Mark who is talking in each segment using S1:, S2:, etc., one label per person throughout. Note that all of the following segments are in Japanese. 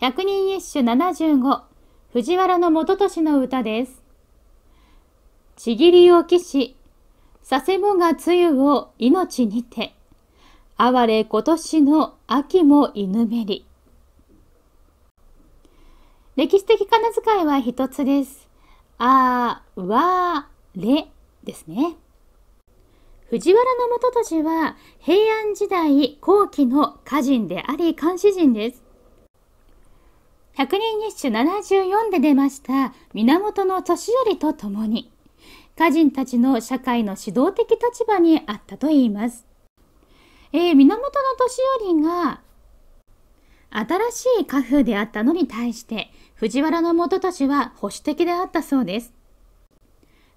S1: 百人一首七十五、藤原の元俊の歌です。ちぎりをきし、佐世保がつゆを命にて、哀れ今年の秋も犬めり。歴史的仮名遣いは一つです。あわれですね。藤原元俊は平安時代後期の歌人であり漢詩人です。百人一首74で出ました源年寄とともに歌人たちの社会の指導的立場にあったといいます。えー、源年寄が新しい家風であったのに対して藤原元俊は保守的であったそうです。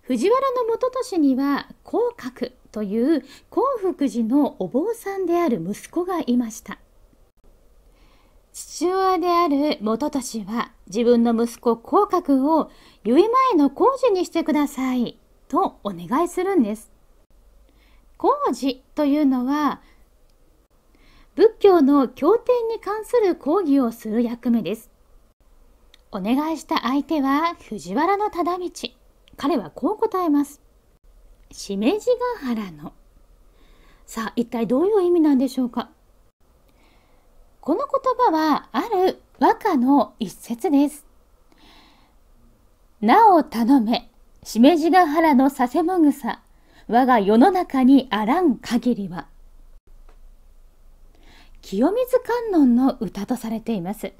S1: 藤原元俊には幸覚という幸福寺のお坊さんである息子がいました。父親である元俊は自分の息子口角を結前の工事にしてくださいとお願いするんです。工事というのは仏教の経典に関する講義をする役目です。お願いした相手は藤原の忠道。彼はこう答えます。しめじが原の。さあ、一体どういう意味なんでしょうかこの言葉はある和歌の一節です。なお頼め、しめじが原のせ世もさ、我が世の中にあらん限りは。清水観音の歌とされています。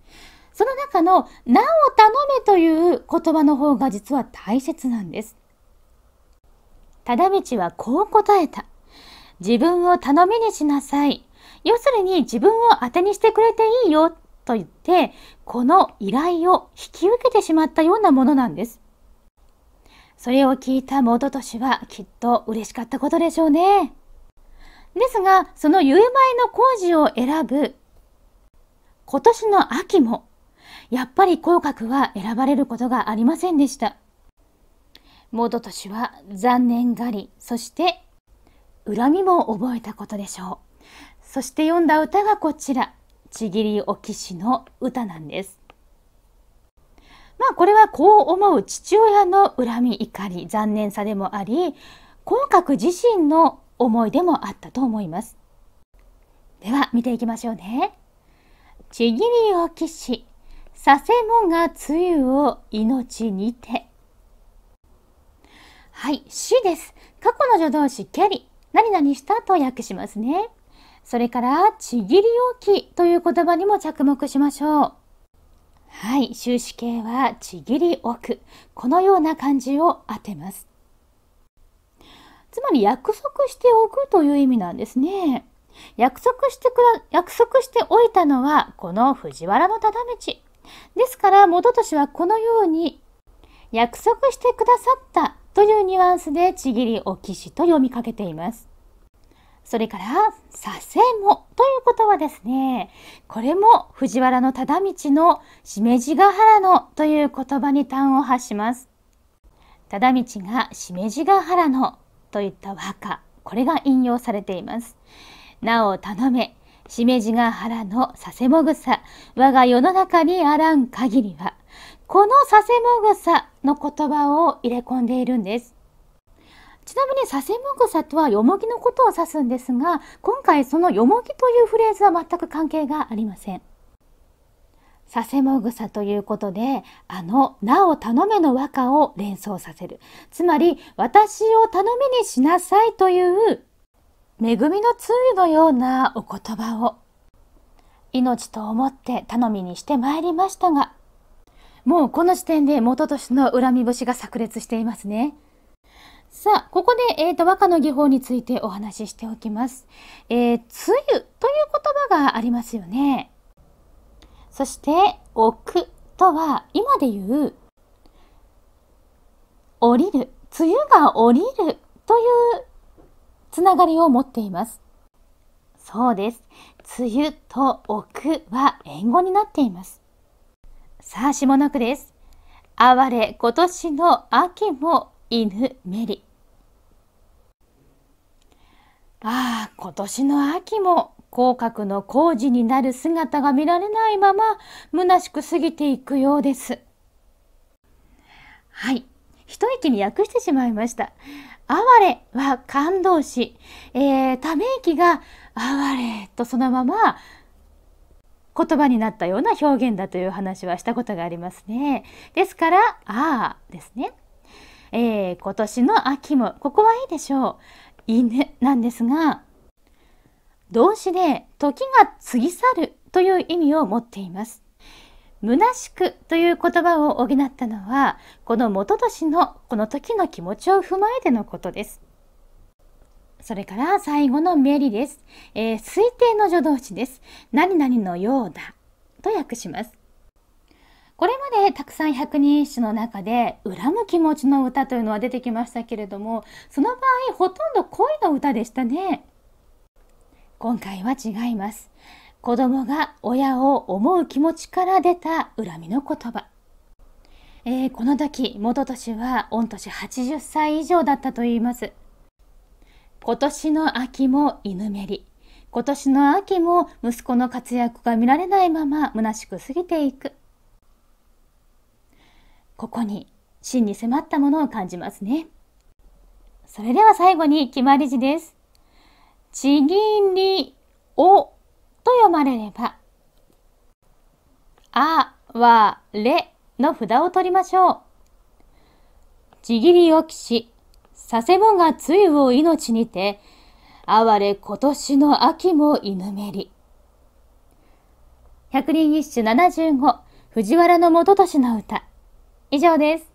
S1: その中の「なお頼め」という言葉の方が実は大切なんです。忠道はこう答えた。自分を頼みにしなさい。要するに自分を当てにしてくれていいよと言って、この依頼を引き受けてしまったようなものなんです。それを聞いた元年はきっと嬉しかったことでしょうね。ですが、そのゆえ前の工事を選ぶ今年の秋も、やっぱり口角は選ばれることがありませんでした。元年は残念がり、そして恨みも覚えたことでしょう。そして読んだ歌がこちらちぎりおきしの歌なんですまあこれはこう思う父親の恨み怒り残念さでもあり孔角自身の思いでもあったと思いますでは見ていきましょうねちぎりおきしさせもがつゆを命にてはい、死です。過去の助動詞、けり、何々したと訳しますね。それから、ちぎり置きという言葉にも着目しましょう。はい、終止形はちぎり置く。このような漢字を当てます。つまり約束しておくという意味なんですね。約束してくら、約束しておいたのはこの藤原の忠道。ですから、元年はこのように、約束してくださったというニュアンスでちぎり置きしと読みかけています。それから佐世保ということはですね、これも藤原の忠道のしめじが原のという言葉に端を発します。忠道がしめじが原のといった和歌、これが引用されています。なお頼め、しめじが原の佐世保草、我が世の中にあらん限りは、この佐世保草の言葉を入れ込んでいるんです。ちなみにさせもぐさとはよもぎのことを指すんですが今回そのよもぎというフレーズは全く関係がありません。させもぐさということであの「なお頼め」の和歌を連想させるつまり「私を頼みにしなさい」という恵みの通のようなお言葉を命と思って頼みにしてまいりましたがもうこの時点で元年の恨み節が炸裂していますね。さあ、ここで、えっ、ー、と、和歌の技法についてお話ししておきます。えー、梅雨という言葉がありますよね。そして、置くとは、今で言う、降りる、梅雨が降りるというつながりを持っています。そうです。梅雨と置くは縁語になっています。さあ、下の句です。哀れ、今年の秋も犬メリああ今年の秋も口角の工事になる姿が見られないまま虚しく過ぎていくようですはい一息に訳してしまいました哀れは感動し、えー、ため息が哀れとそのまま言葉になったような表現だという話はしたことがありますね。ですから、ああですね。えー、今年の秋もここはいいでしょういいねなんですが動詞で時が過ぎ去るという意味を持っています虚しくという言葉を補ったのはこの元年のこの時の気持ちを踏まえてのことですそれから最後のメリです、えー、推定の助動詞です何々のようだと訳しますこれまでたくさん百人一首の中で恨む気持ちの歌というのは出てきましたけれどもその場合ほとんど恋の歌でしたね今回は違います子供が親を思う気持ちから出た恨みの言葉えー、この時元年は御年80歳以上だったといいます今年の秋も犬めり今年の秋も息子の活躍が見られないまま虚しく過ぎていくここに真に迫ったものを感じますね。それでは最後に決まり字です。ちぎりおと読まれれば、あわれの札を取りましょう。ちぎりをきし、佐世保がつゆを命にて、哀れ今年の秋も犬めり。百人一首75、藤原の元年の歌。以上です。